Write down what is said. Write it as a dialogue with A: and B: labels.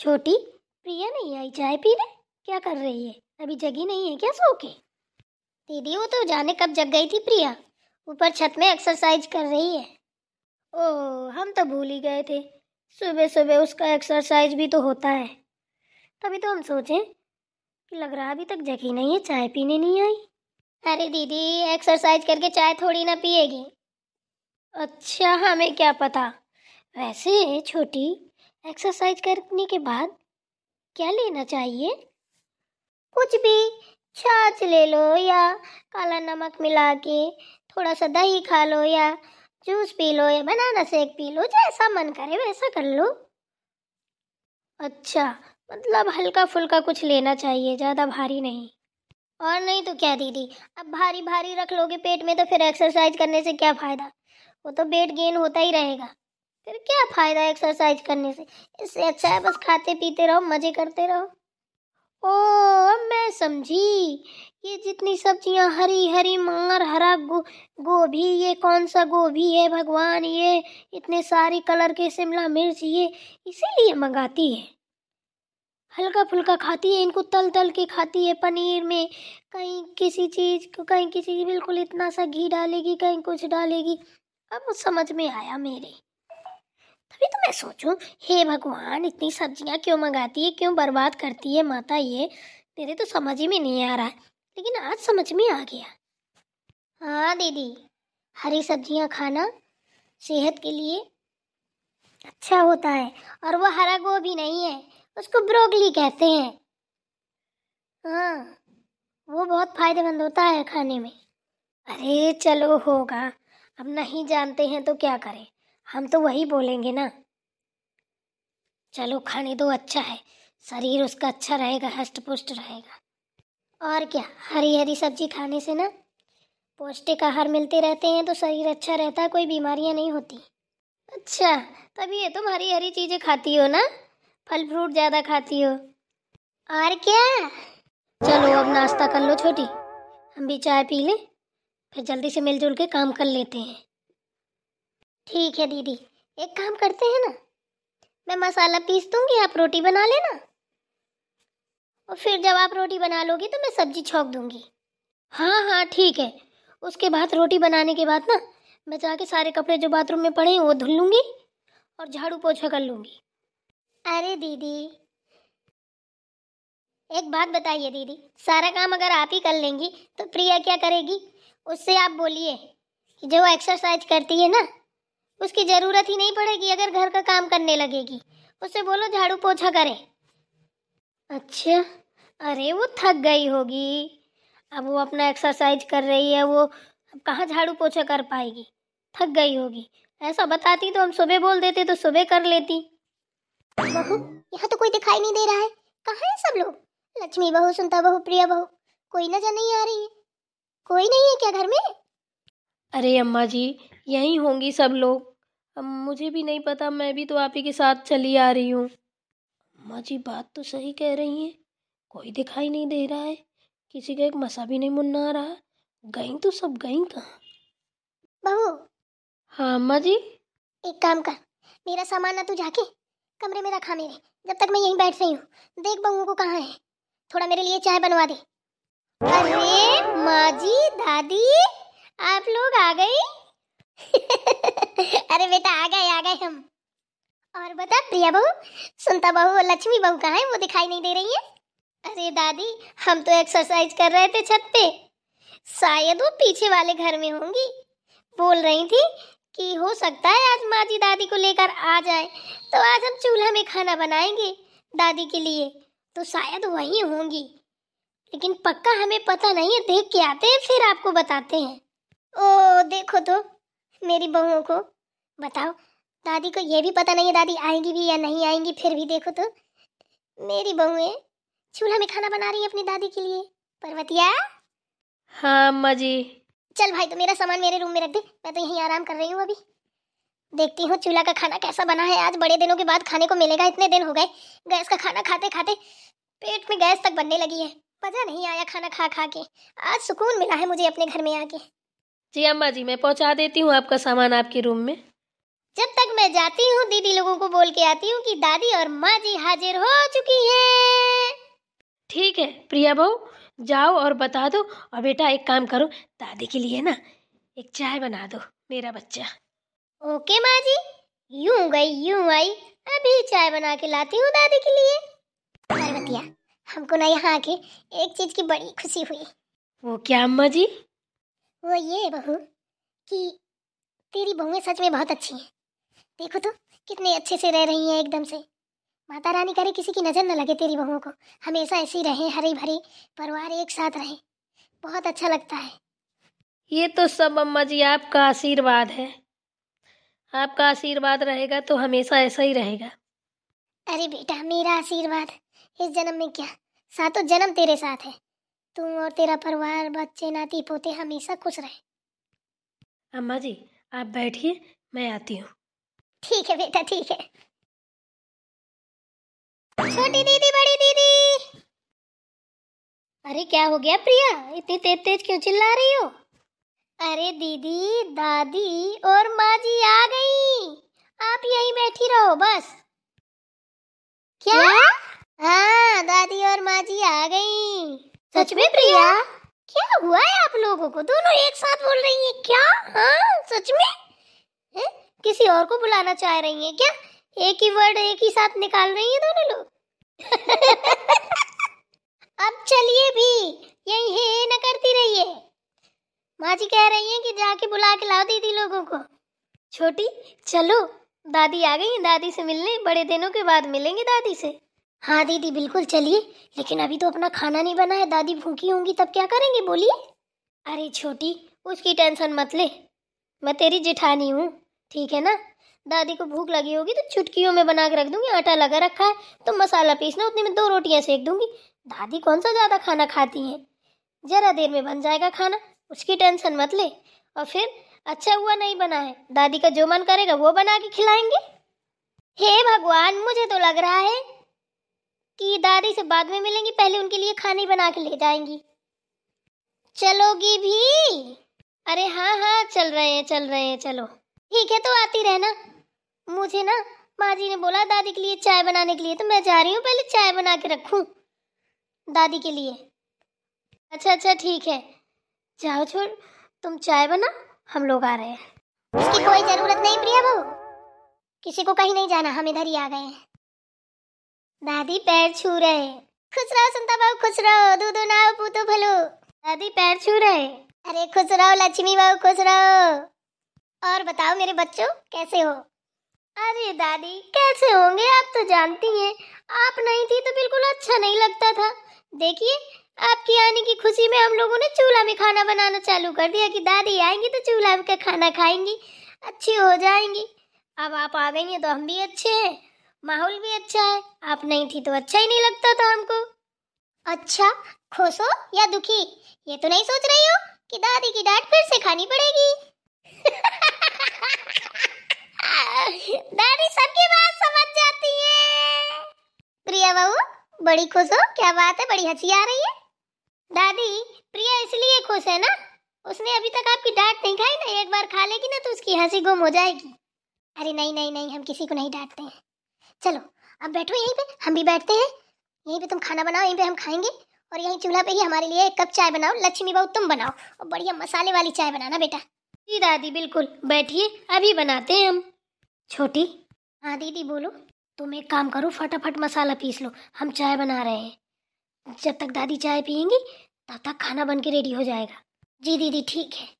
A: छोटी प्रिया नहीं आई चाय पीने क्या कर रही है अभी जगी नहीं है क्या सो के दीदी वो तो जाने कब जग गई थी प्रिया ऊपर छत में एक्सरसाइज कर रही है ओह हम तो भूल ही गए थे सुबह सुबह उसका एक्सरसाइज भी तो होता है तभी तो हम सोचें कि लग रहा अभी तक जगी नहीं है चाय पीने नहीं आई अरे दीदी एक्सरसाइज करके चाय थोड़ी ना पिएगी अच्छा हमें क्या पता वैसे छोटी एक्सरसाइज करने के बाद क्या लेना चाहिए कुछ भी छाछ ले लो या काला नमक मिला के थोड़ा सा दही खा लो या जूस पी लो या बनाना शेक पी लो जैसा मन करे वैसा कर लो अच्छा मतलब हल्का फुल्का कुछ लेना चाहिए ज़्यादा भारी नहीं और नहीं तो क्या दीदी अब भारी भारी रख लोगे पेट में तो फिर एक्सरसाइज करने से क्या फ़ायदा वो तो वेट गेन होता ही रहेगा फिर क्या फ़ायदा एक्सरसाइज करने से इससे अच्छा है बस खाते पीते रहो मज़े करते रहो ओ अब मैं समझी ये जितनी सब्जियां हरी हरी मार हरा गो गोभी ये कौन सा गोभी है भगवान ये इतने सारे कलर के शिमला मिर्च ये इसीलिए मंगाती है हल्का फुल्का खाती है इनको तल तल के खाती है पनीर में कहीं किसी चीज़ को कहीं किसी बिल्कुल इतना सा घी डालेगी कहीं कुछ डालेगी अब समझ में आया मेरे तभी तो मैं सोचूं हे भगवान इतनी सब्जियां क्यों मंगाती है क्यों बर्बाद करती है माता ये तेरे तो समझ ही में नहीं आ रहा है लेकिन आज समझ में आ गया हाँ दीदी हरी सब्जियां खाना सेहत के लिए अच्छा होता है और वो हरा गोभी नहीं है उसको ब्रोकली कहते हैं हाँ वो बहुत फायदेमंद होता है खाने में अरे चलो होगा अब नहीं जानते हैं तो क्या करें हम तो वही बोलेंगे ना चलो खाने दो अच्छा है शरीर उसका अच्छा रहेगा हष्ट पुष्ट रहेगा और क्या हरी हरी सब्जी खाने से ना पौष्टिक आहार मिलते रहते हैं तो शरीर अच्छा रहता है कोई बीमारियां नहीं होती अच्छा तभी ये तुम हरी हरी चीज़ें खाती हो ना फल फ्रूट ज़्यादा खाती हो और क्या चलो अब नाश्ता कर लो छोटी हम भी चाय पी लें फिर जल्दी से मिलजुल के काम कर लेते हैं ठीक है दीदी एक काम करते हैं ना मैं मसाला पीस दूंगी आप रोटी बना लेना और फिर जब आप रोटी बना लोगे तो मैं सब्जी छोंक दूंगी हाँ हाँ ठीक है उसके बाद रोटी बनाने के बाद ना मैं जाके सारे कपड़े जो बाथरूम में पड़े हैं वो धुल लूँगी और झाड़ू पोछा कर लूँगी अरे दीदी एक बात बताइए दीदी सारा काम अगर आप ही कर लेंगी तो प्रिया क्या करेगी उससे आप बोलिए कि जो एक्सरसाइज करती है ना उसकी ज़रूरत ही नहीं पड़ेगी अगर घर का काम करने लगेगी उसे बोलो झाड़ू पोछा करे अच्छा अरे वो थक गई होगी अब वो अपना एक्सरसाइज कर रही है वो अब कहाँ झाड़ू पोछा कर पाएगी थक गई होगी ऐसा बताती तो हम सुबह बोल देते तो सुबह कर लेती बहू यहाँ तो कोई दिखाई नहीं दे रहा है कहाँ है सब लोग लक्ष्मी बहू सुनता बहू प्रिया बहू कोई नजर नहीं आ रही है कोई नहीं है क्या घर में अरे अम्मा जी यहीं होंगी सब लोग अब मुझे भी नहीं पता मैं भी तो आप ही के साथ चली आ रही हूँ अम्मा जी बात तो सही कह रही हैं कोई दिखाई नहीं दे रहा है किसी का एक मसा भी नहीं मुन्ना आ रहा गई तो सब गई कहाँ बहू हाँ अम्मा जी एक काम कर मेरा सामान ना तू जाके कमरे में रखा हाँ मेरे जब तक मैं यहीं बैठ रही हूँ देख बहुओं को कहाँ है थोड़ा मेरे लिए चाय बनवा दे अरे माँ जी दादी आप लोग आ गई अरे बेटा आ गए आ गए हम और बता प्रिया बहू सुनता बहू और लक्ष्मी बहू कहाँ है वो दिखाई नहीं दे रही है अरे दादी हम तो एक्सरसाइज कर रहे थे छत पे शायद वो पीछे वाले घर में होंगी बोल रही थी कि हो सकता है आज माँ जी दादी को लेकर आ जाए तो आज हम चूल्हा में खाना बनाएंगे दादी के लिए तो शायद वहीं होंगी लेकिन पक्का हमें पता नहीं है देख के आते हैं फिर आपको बताते हैं ओ देखो तो मेरी बहुओं को बताओ दादी को ये भी पता नहीं है दादी आएंगी भी या नहीं आएंगी फिर भी देखो तो मेरी बहुएं चूल्हा में खाना बना रही है अपनी दादी के लिए पर्वतिया हाँ अम्मा जी चल भाई तो मेरा सामान मेरे रूम में रख दे मैं तो यहीं आराम कर रही हूँ अभी देखती हूँ चूल्हा का खाना कैसा बना है आज बड़े दिनों के बाद खाने को मिलेगा इतने दिन हो गए गैस का खाना खाते खाते पेट में गैस तक बनने लगी है मजा नहीं आया खाना खा खा के आज सुकून मिला है मुझे अपने घर में आके जी अम्मा जी मैं पहुंचा देती हूँ आपका सामान आपके रूम में जब तक मैं जाती हूँ दीदी लोगों को बोल के आती हूँ कि दादी और माँ जी हाजिर हो चुकी हैं ठीक है प्रिया बहू जाओ और बता दो और बेटा एक काम करो दादी के लिए ना एक चाय बना दो मेरा बच्चा ओके माँ जी यूं गई यूं आई अभी चाय बना के लाती हूँ दादी के लिए बतिया हमको ना यहाँ आके एक चीज की बड़ी खुशी हुई वो क्या अम्मा जी वो ये बहू कि तेरी बहुएं सच में बहुत अच्छी हैं देखो तो कितने अच्छे से रह रही हैं एकदम से माता रानी करे किसी की नज़र न लगे तेरी बहुओं को हमेशा ऐसी रहें हरे भरे परिवार एक साथ रहे बहुत अच्छा लगता है ये तो सब अम्मा जी आपका आशीर्वाद है आपका आशीर्वाद रहेगा तो हमेशा ऐसा ही रहेगा अरे बेटा मेरा आशीर्वाद इस जन्म में क्या सातों जन्म तेरे साथ है तुम और तेरा परिवार बच्चे नाती पोते हमेशा खुश रहे अम्मा जी आप बैठिए मैं आती हूँ ठीक है बेटा ठीक है छोटी दीदी बड़ी दीदी अरे क्या हो गया प्रिया इतनी तेज तेज क्यों चिल्ला रही हो अरे दीदी दादी और माँ जी आ गई आप यही बैठी रहो बस क्या हाँ दादी और माँ जी आ गई सच में प्रिया क्या हुआ है आप लोगों को दोनों एक साथ बोल रही हैं क्या हाँ सच में है? किसी और को बुलाना चाह रही हैं क्या एक ही वर्ड एक ही साथ निकाल रही हैं दोनों लोग अब चलिए भी यही हे न करती रहिए माँ जी कह रही हैं कि जाके बुला के लाओ दीदी लोगों को छोटी चलो दादी आ गई दादी से मिलने बड़े दिनों के बाद मिलेंगे दादी से हाँ दीदी बिल्कुल चलिए लेकिन अभी तो अपना खाना नहीं बना है दादी भूखी होंगी तब क्या करेंगे बोलिए अरे छोटी उसकी टेंशन मत ले मैं तेरी जिठानी हूँ ठीक है ना दादी को भूख लगी होगी तो चुटकियों में बना के रख दूंगी आटा लगा रखा है तो मसाला पीसना उतने में दो रोटियाँ सेक दूंगी दादी कौन सा ज़्यादा खाना खाती हैं ज़रा देर में बन जाएगा खाना उसकी टेंशन मत ले और फिर अच्छा हुआ नहीं बना है दादी का जो मन करेगा वो बना के खिलाएंगे हे भगवान मुझे तो लग रहा है कि दादी से बाद में मिलेंगी पहले उनके लिए खाने बना के ले जाएंगी चलोगी भी अरे हाँ हाँ चल रहे हैं चल रहे हैं चलो ठीक है तो आती रहना मुझे ना माँ जी ने बोला दादी के लिए चाय बनाने के लिए तो मैं जा रही हूँ पहले चाय बना के रखूँ दादी के लिए अच्छा अच्छा ठीक है जाओ छोड़ तुम चाय बना हम लोग आ रहे हैं उसकी कोई ज़रूरत नहीं प्रिया बहू किसी को कहीं नहीं जाना हम इधर ही आ गए हैं दादी पैर छू रहे हैं खुश रहो संता बाबू खुश रहो दूधो नाव पूतो भलो दादी पैर छू रहे अरे खुश रहो लक्ष्मी बाबू खुश रहो और बताओ मेरे बच्चों कैसे हो अरे दादी कैसे होंगे आप तो जानती हैं आप नहीं थी तो बिल्कुल अच्छा नहीं लगता था देखिए आपकी आने की खुशी में हम लोगों ने चूल्हा में खाना बनाना चालू कर दिया कि दादी आएंगी तो चूल्हा का खाना खाएंगी अच्छी हो जाएंगी अब आप आ गई हैं तो हम भी अच्छे हैं माहौल भी अच्छा है आप नहीं थी तो अच्छा ही नहीं लगता था हमको अच्छा खुश हो या दुखी ये तो नहीं सोच रही हो कि दादी की डांट फिर से खानी पड़ेगी दादी सबकी बात समझ जाती है प्रिया बहू बड़ी खुश हो क्या बात है बड़ी हंसी आ रही है दादी प्रिया इसलिए खुश है ना उसने अभी तक आपकी डांट नहीं खाई ना एक बार खा लेगी ना तो उसकी हंसी गुम हो जाएगी अरे नहीं नहीं नहीं हम किसी को नहीं डांटते हैं चलो अब बैठो यहीं पे हम भी बैठते हैं यहीं पे तुम खाना बनाओ यहीं पे हम खाएंगे और यहीं चूल्हा पे ही हमारे लिए एक कप चाय बनाओ लक्ष्मी बहू तुम बनाओ और बढ़िया मसाले वाली चाय बनाना बेटा जी दादी बिल्कुल बैठिए अभी बनाते हैं हम छोटी हाँ दीदी बोलो तुम एक काम करो फटाफट मसाला पीस लो हम चाय बना रहे हैं जब तक दादी चाय पियेंगी तब तक खाना बन के रेडी हो जाएगा जी दीदी ठीक है